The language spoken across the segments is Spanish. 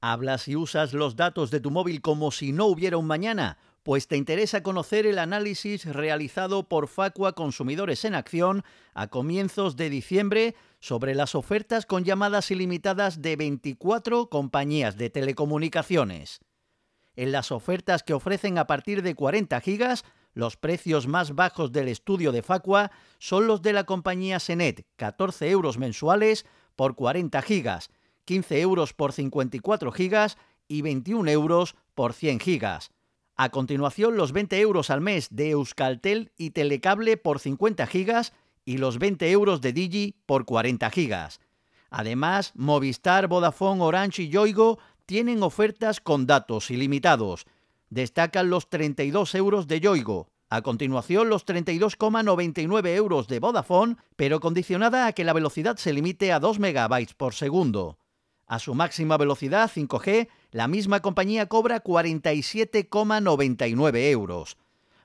¿Hablas y usas los datos de tu móvil como si no hubiera un mañana? Pues te interesa conocer el análisis realizado por Facua Consumidores en Acción a comienzos de diciembre sobre las ofertas con llamadas ilimitadas de 24 compañías de telecomunicaciones. En las ofertas que ofrecen a partir de 40 gigas, los precios más bajos del estudio de Facua son los de la compañía Senet, 14 euros mensuales por 40 gigas, 15 euros por 54 gigas y 21 euros por 100 gigas. A continuación, los 20 euros al mes de Euskaltel y Telecable por 50 gigas y los 20 euros de Digi por 40 gigas. Además, Movistar, Vodafone, Orange y Yoigo tienen ofertas con datos ilimitados. Destacan los 32 euros de Yoigo, a continuación, los 32,99 euros de Vodafone, pero condicionada a que la velocidad se limite a 2 megabytes por segundo. A su máxima velocidad 5G, la misma compañía cobra 47,99 euros.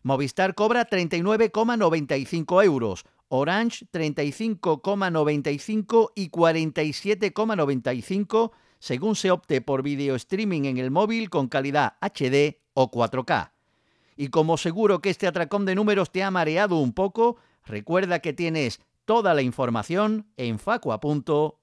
Movistar cobra 39,95 euros, Orange 35,95 y 47,95 según se opte por video streaming en el móvil con calidad HD o 4K. Y como seguro que este atracón de números te ha mareado un poco, recuerda que tienes toda la información en facua.org.